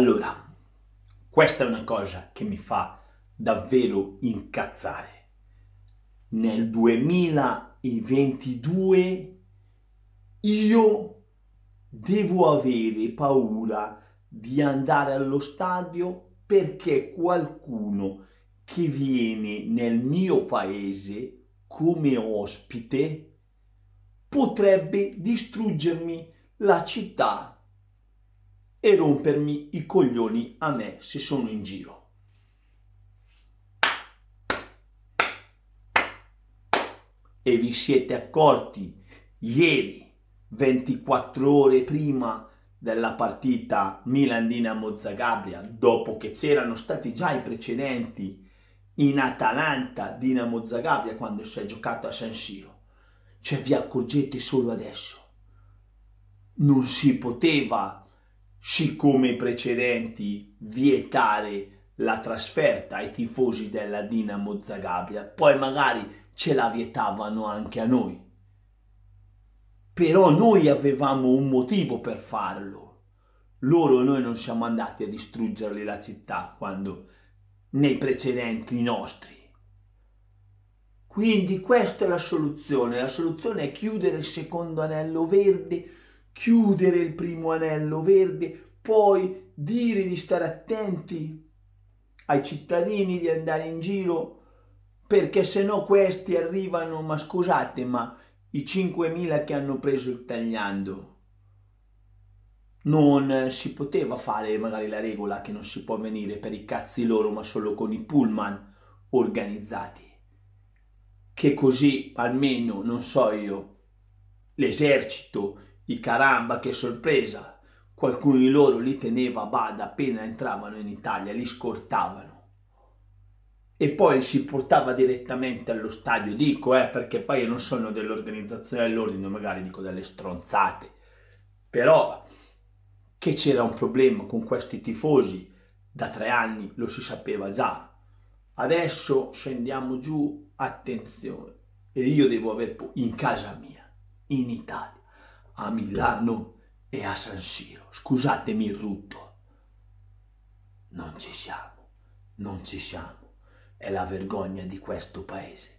Allora, questa è una cosa che mi fa davvero incazzare. Nel 2022 io devo avere paura di andare allo stadio perché qualcuno che viene nel mio paese come ospite potrebbe distruggermi la città e rompermi i coglioni a me se sono in giro. E vi siete accorti ieri, 24 ore prima della partita Milan-Dinamo Zagabria, dopo che c'erano stati già i precedenti in Atalanta Dinamo Zagabria quando si è giocato a San Siro. Cioè vi accorgete solo adesso. Non si poteva siccome i precedenti, vietare la trasferta ai tifosi della Dinamo Zagabria, poi magari ce la vietavano anche a noi. Però noi avevamo un motivo per farlo. Loro noi non siamo andati a distruggerle la città quando nei precedenti nostri. Quindi questa è la soluzione. La soluzione è chiudere il secondo anello verde chiudere il primo anello verde, poi dire di stare attenti ai cittadini di andare in giro perché se no questi arrivano, ma scusate, ma i 5.000 che hanno preso il tagliando non si poteva fare magari la regola che non si può venire per i cazzi loro ma solo con i pullman organizzati che così almeno non so io l'esercito i caramba, che sorpresa! Qualcuno di loro li teneva a bada appena entravano in Italia, li scortavano. E poi li si portava direttamente allo stadio, dico, eh, perché poi io non sono dell'organizzazione dell'ordine, magari dico delle stronzate. Però che c'era un problema con questi tifosi da tre anni lo si sapeva già. Adesso scendiamo giù, attenzione, e io devo aver in casa mia, in Italia a Milano e a San Siro. Scusatemi il rutto. Non ci siamo, non ci siamo. È la vergogna di questo paese.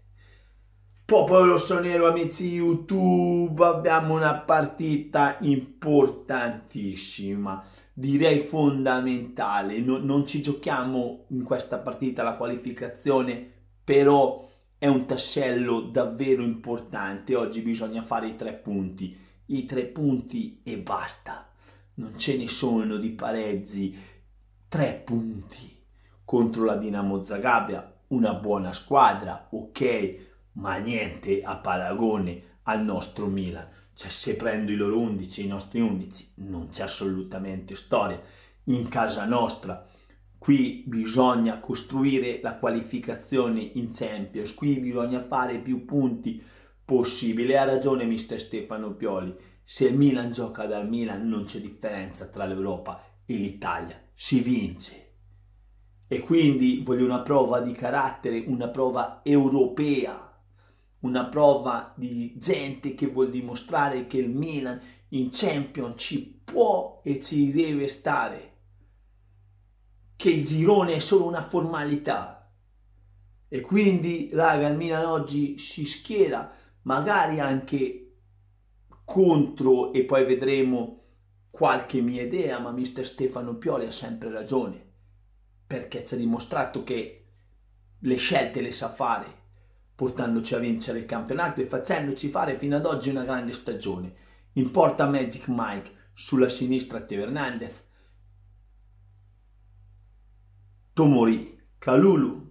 Popolo rossonero, amici YouTube, abbiamo una partita importantissima, direi fondamentale. No, non ci giochiamo in questa partita la qualificazione, però è un tassello davvero importante. Oggi bisogna fare i tre punti i tre punti e basta. Non ce ne sono di pareggi. Tre punti contro la Dinamo Zagabria, una buona squadra, ok, ma niente a paragone al nostro Milan. Cioè, se prendo i loro 11, i nostri 11, non c'è assolutamente storia. In casa nostra, qui bisogna costruire la qualificazione in Champions, qui bisogna fare più punti possibile. Ha ragione mister Stefano Pioli. Se il Milan gioca dal Milan non c'è differenza tra l'Europa e l'Italia. Si vince. E quindi voglio una prova di carattere, una prova europea una prova di gente che vuol dimostrare che il Milan in Champions ci può e ci deve stare, che il girone è solo una formalità. E quindi, raga, il Milan oggi si schiera magari anche contro e poi vedremo qualche mia idea, ma mister Stefano Pioli ha sempre ragione, perché ci ha dimostrato che le scelte le sa fare, portandoci a vincere il campionato e facendoci fare fino ad oggi una grande stagione. In porta Magic Mike, sulla sinistra Teo Hernandez, Tomori, Calulu,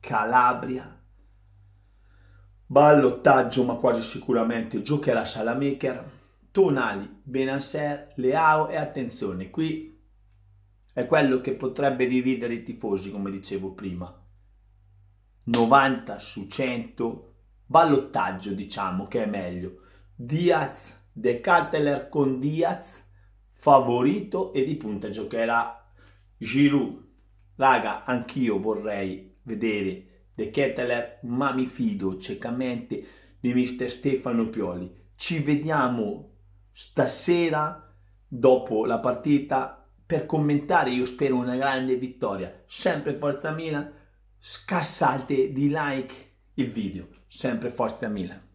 Calabria, ballottaggio, ma quasi sicuramente giocherà Salamaker, Tonali, Benasser, Leao e attenzione, qui è quello che potrebbe dividere i tifosi, come dicevo prima. 90 su 100, ballottaggio diciamo che è meglio. Diaz, De Catteler con Diaz, favorito e di punta giocherà Giroud. Raga, anch'io vorrei vedere De Kettler, ma mi fido ciecamente di mister Stefano Pioli. Ci vediamo stasera dopo la partita per commentare, io spero, una grande vittoria. Sempre Forza Milan, scassate di like il video. Sempre Forza Milan.